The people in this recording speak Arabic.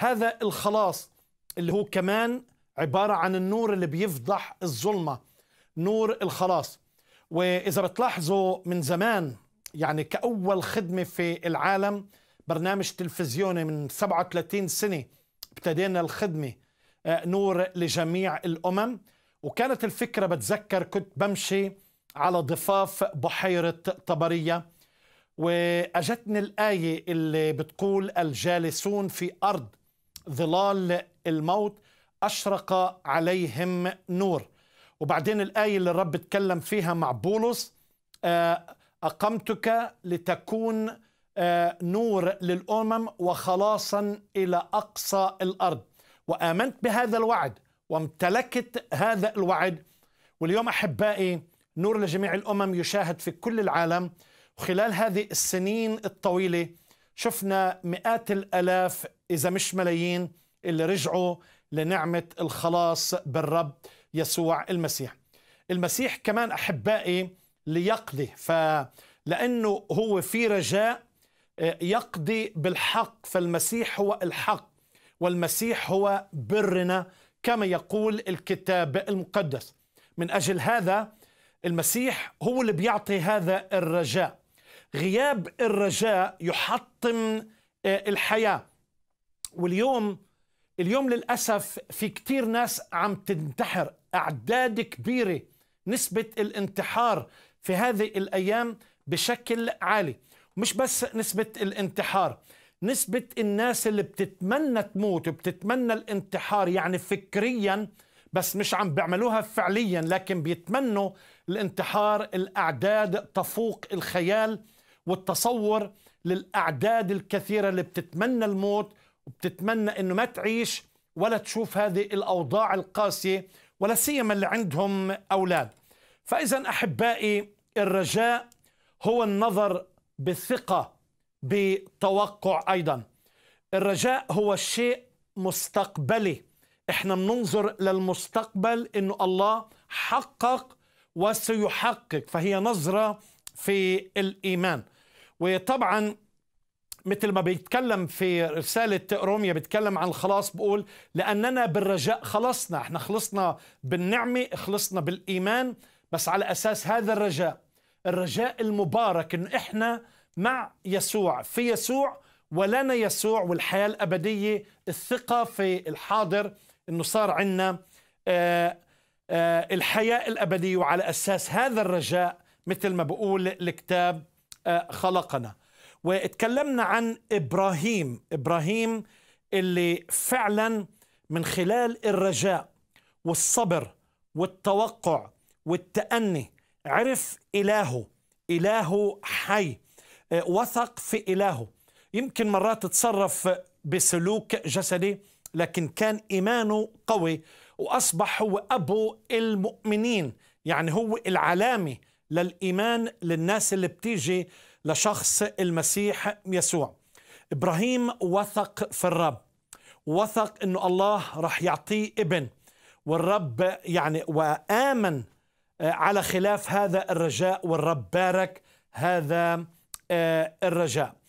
هذا الخلاص اللي هو كمان عبارة عن النور اللي بيفضح الظلمة نور الخلاص وإذا بتلاحظوا من زمان يعني كأول خدمة في العالم برنامج تلفزيوني من 37 سنة ابتدينا الخدمة آه، نور لجميع الأمم وكانت الفكرة بتذكر كنت بمشي على ضفاف بحيرة طبرية وأجتني الآية اللي بتقول الجالسون في أرض ظلال الموت أشرق عليهم نور وبعدين الآية اللي الرب تكلم فيها مع بولس آه، أقمتك لتكون آه، نور للأمم وخلاصا إلى أقصى الأرض وآمنت بهذا الوعد وامتلكت هذا الوعد واليوم أحبائي نور لجميع الأمم يشاهد في كل العالم وخلال هذه السنين الطويلة شفنا مئات الالاف اذا مش ملايين اللي رجعوا لنعمه الخلاص بالرب يسوع المسيح. المسيح كمان احبائي ليقضي فلانه هو في رجاء آه، يقضي بالحق فالمسيح هو الحق والمسيح هو برنا كما يقول الكتاب المقدس من اجل هذا المسيح هو اللي بيعطي هذا الرجاء غياب الرجاء يحطم آه، الحياة واليوم اليوم للأسف في كتير ناس عم تنتحر أعداد كبيرة نسبة الانتحار في هذه الأيام بشكل عالي مش بس نسبة الانتحار نسبة الناس اللي بتتمنى تموت وبتتمنى الانتحار يعني فكريا بس مش عم بيعملوها فعليا لكن بيتمنوا الانتحار الأعداد تفوق الخيال والتصور للأعداد الكثيرة اللي بتتمنى الموت وبتتمنى أنه ما تعيش ولا تشوف هذه الأوضاع القاسية ولا سيما اللي عندهم أولاد فإذا أحبائي الرجاء هو النظر بثقه بتوقع أيضا الرجاء هو شيء مستقبلي احنا بننظر للمستقبل انه الله حقق وسيحقق فهي نظره في الايمان وطبعا مثل ما بيتكلم في رسالة روميا بيتكلم عن الخلاص بقول لأننا بالرجاء خلصنا احنا خلصنا بالنعمة خلصنا بالإيمان بس على أساس هذا الرجاء الرجاء المبارك إن إحنا مع يسوع في يسوع ولنا يسوع والحياة الأبدية الثقة في الحاضر إنه صار عنا آه، آه، الحياة الأبدية وعلى أساس هذا الرجاء مثل ما بقول الكتاب آه، خلقنا واتكلمنا عن ابراهيم ابراهيم اللي فعلا من خلال الرجاء والصبر والتوقع والتأني عرف إلهه إلهه حي آه، وثق في إلهه يمكن مرات تصرف بسلوك جسدي لكن كان إيمانه قوي وأصبح هو أبو المؤمنين يعني هو العلامة للإيمان للناس اللي بتيجي لشخص المسيح يسوع إبراهيم وثق في الرب وثق أنه الله رح يعطيه ابن والرب يعني وآمن آه، على خلاف هذا الرجاء والرب بارك هذا آه، الرجاء